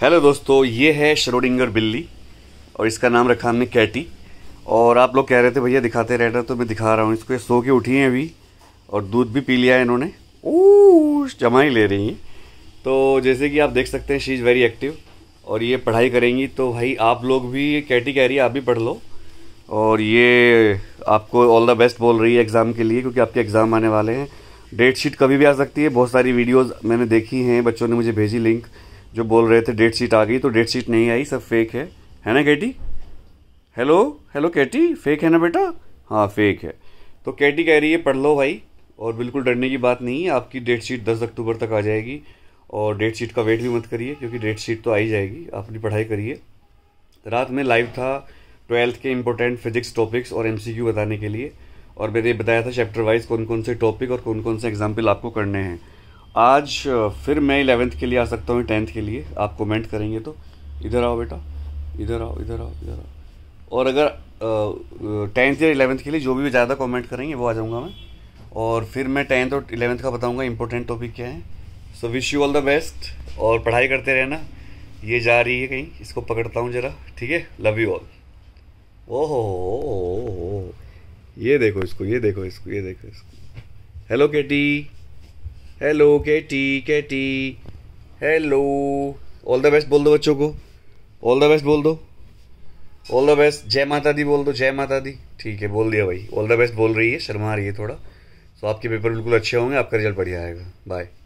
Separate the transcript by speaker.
Speaker 1: hello दोस्तों ये है श्रोडिंगर बिल्ली और इसका नाम रखा हमने कैटी और आप लोग कह रहे थे भैया दिखाते रहना तो मैं दिखा रहा हूँ इसको सो के उठी हैं अभी और दूध भी पी लिया है इन्होंने ओ जमाई ले रही हैं तो जैसे कि आप देख सकते हैं शी इज़ वेरी एक्टिव और ये पढ़ाई करेंगी तो भाई आप लोग भी कैटी कह रही है आप भी पढ़ लो और ये आपको ऑल द बेस्ट बोल रही है एग्ज़ाम के लिए क्योंकि आपके एग्ज़ाम आने वाले हैं डेट शीट कभी भी आ सकती है बहुत सारी वीडियोज़ मैंने देखी हैं बच्चों ने मुझे भेजी लिंक जो बोल रहे थे डेट शीट आ गई तो डेट शीट नहीं आई सब फेक है है ना Katie hello hello Katie fake है ना बेटा हाँ फेक है तो कैटी कह रही है पढ़ लो भाई और बिल्कुल डरने की बात नहीं है आपकी डेट शीट दस अक्टूबर तक आ जाएगी और डेट शीट का वेट भी मत करिए क्योंकि डेट शीट तो आई जाएगी अपनी पढ़ाई करिए रात में लाइव था ट्वेल्थ के इंपॉर्टेंट फिजिक्स टॉपिक्स और एम बताने के लिए और मैंने बताया था चैप्टर वाइज कौन कौन से टॉपिक और कौन कौन से एग्जाम्पल आपको करने हैं आज फिर मैं इलेवेंथ के लिए आ सकता हूँ टेंथ के लिए आप कमेंट करेंगे तो इधर आओ बेटा इधर आओ इधर आओ इधर आओ और अगर टेंथ या इलेवेंथ के लिए जो भी ज़्यादा कमेंट करेंगे वो आ जाऊँगा मैं और फिर मैं टेंथ और इलेवेंथ का बताऊँगा इंपॉर्टेंट टॉपिक क्या है so wish you all the best और पढ़ाई करते रहना ये जा रही है कहीं इसको पकड़ता हूँ ज़रा ठीक है लव यू ऑल ओहो ये देखो इसको ये देखो इसको ये देखो इसको hello Katie hello Katie Katie hello all the best बोल दो बच्चों को ऑल द बेस्ट बोल दो ऑल द बेस्ट जय माता दी बोल दो जय माता दी ठीक है बोल दिया भाई ऑल द बेस्ट बोल रही है शर्मा रही है थोड़ा तो आपके पेपर बिल्कुल अच्छे होंगे आपका रिजल्ट बढ़िया आएगा बाय